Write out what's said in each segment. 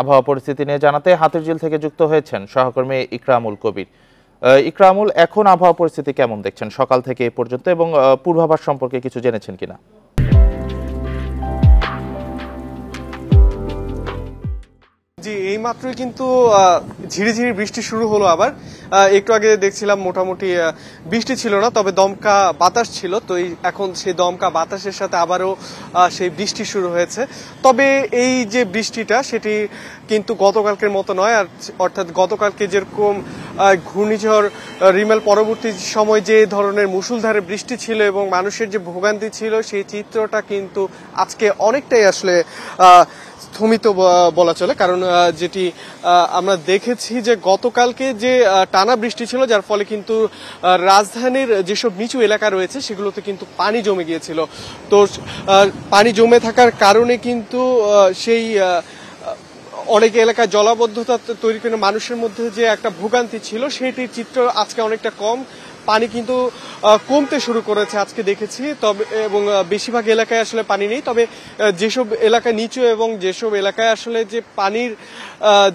আবহাওয়া পরিস্থিতি নিয়ে জানাতে হাতিরঝিল থেকে যুক্ত হয়েছেন সহকর্মী ইকরামুল কবির ইকরামুল এখন আবহাওয়া পরিস্থিতি কেমন দেখছেন সকাল থেকে এ পর্যন্ত এবং পূর্বাভাস সম্পর্কে কিছু জেনেছেন কিনা এইমাত্রই কিন্তু ঝিরিঝিরি বৃষ্টি শুরু হলো আবার একটু আগে দেখছিলাম মোটামুটি বৃষ্টি ছিল না তবে দমকা বাতাস ছিল তো এই এখন সেই দমকা বাতাসের সাথে আবারও সেই বৃষ্টি শুরু হয়েছে তবে এই যে বৃষ্টিটা সেটি কিন্তু গতকালকের মতো নয় আর অর্থাৎ গতকালকে যেরকম ঘূর্ণিঝড় রিমেল পরবর্তী সময় যে ধরনের মুসুলধারে বৃষ্টি ছিল এবং মানুষের যে ভোগান্তি ছিল সেই চিত্রটা কিন্তু আজকে অনেকটাই আসলে থমিত বলা চলে কারণ যেটি আমরা দেখেছি যে গতকালকে যে টানা বৃষ্টি ছিল যার ফলে কিন্তু রাজধানীর যেসব নিচু এলাকা রয়েছে সেগুলোতে কিন্তু পানি জমে গিয়েছিল তো পানি জমে থাকার কারণে কিন্তু সেই অনেক এলাকায় জলাবদ্ধতা তৈরি করে মানুষের মধ্যে যে একটা ভোগান্তি ছিল সেইটির চিত্র আজকে অনেকটা কম পানি কিন্তু কমতে শুরু করেছে আজকে দেখেছি তবে এবং বেশিরভাগ এলাকায় আসলে পানি নেই তবে যেসব এলাকা নিচু এবং যেসব এলাকায় আসলে যে পানির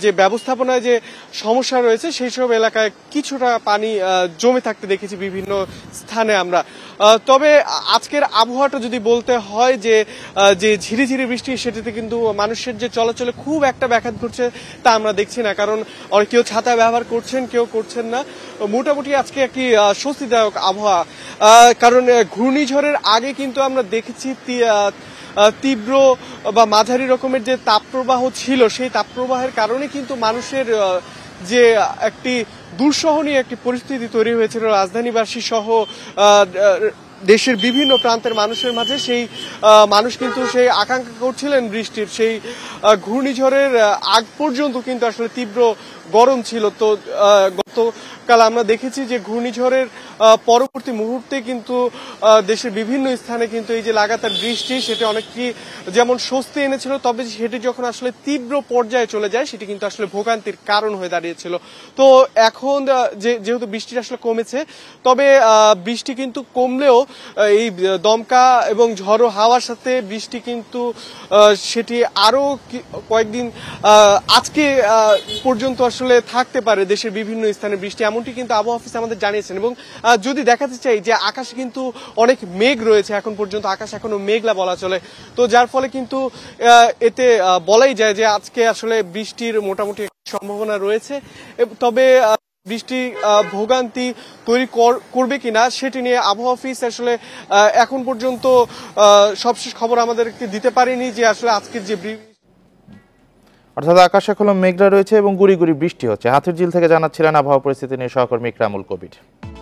যে ব্যবস্থাপনায় যে সমস্যা রয়েছে সেই সব এলাকায় কিছুটা পানি জমে থাকতে দেখেছি বিভিন্ন স্থানে আমরা তবে আজকের আবহাওয়াটা যদি বলতে হয় যে যে ঝিরিঝিরি বৃষ্টি সেটিতে কিন্তু মানুষের যে চলাচলে খুব একটা ব্যাঘাত ঘটছে তা আমরা দেখছি না কারণ কেউ ছাতা ব্যবহার করছেন কেউ করছেন না মোটামুটি আজকে একটি স্বস্তিদায়ক আবহাওয়া কারণ ঘূর্ণিঝড়ের আগে কিন্তু আমরা দেখেছি তীব্র বা মাঝারি রকমের যে তাপপ্রবাহ ছিল সেই তাপপ্রবাহের কারণে কিন্তু মানুষের যে একটি দুঃসহনীয় একটি পরিস্থিতি তৈরি হয়েছিল রাজধানীবাসী সহ দেশের বিভিন্ন প্রান্তের মানুষের মাঝে সেই মানুষ কিন্তু সেই আকাঙ্ক্ষা করছিলেন বৃষ্টির সেই ঘূর্ণিঝড়ের আগ পর্যন্ত কিন্তু আসলে তীব্র গরম ছিল তো গতকাল আমরা দেখেছি যে ঘূর্ণিঝড়ের পরবর্তী মুহূর্তে কিন্তু দেশের বিভিন্ন স্থানে কিন্তু এই যে লাগাতার বৃষ্টি সেটা অনেকটি যেমন স্বস্তি এনেছিল তবে সেটি যখন আসলে তীব্র পর্যায়ে চলে যায় সেটি কিন্তু আসলে ভোগান্তির কারণ হয়ে দাঁড়িয়েছিল তো এখন যেহেতু বৃষ্টি আসলে কমেছে তবে বৃষ্টি কিন্তু কমলেও এই দমকা এবং ঝড়ো হাওয়ার সাথে বৃষ্টি কিন্তু সেটি আরও কয়েকদিন আজকে পর্যন্ত আসলে থাকতে পারে দেশের বিভিন্ন স্থানে বৃষ্টি এমনটি কিন্তু আবহাওয়া অফিস আমাদের জানিয়েছেন এবং যদি দেখাতে চাই যে আকাশে কিন্তু অনেক মেঘ রয়েছে এখন পর্যন্ত আকাশ এখনো মেঘলা বলা চলে তো যার ফলে কিন্তু এতে বলাই যায় যে আজকে আসলে বৃষ্টির মোটামুটি সম্ভাবনা রয়েছে তবে বৃষ্টি ভোগান্তি তৈরি করবে কিনা সেটি নিয়ে আবহাওয়া অফিস আসলে এখন পর্যন্ত সবশেষ খবর আমাদেরকে দিতে পারেনি যে আসলে আজকের যে অর্থাৎ আকাশ এখনো মেঘলা রয়েছে এবং গুড়ি গুড়ি বৃষ্টি হচ্ছে হাতির ঝিল থেকে জানাচ্ছিলেন আবহাওয়া পরিস্থিতি নিয়ে সহকর্মী ইকরামুল কবির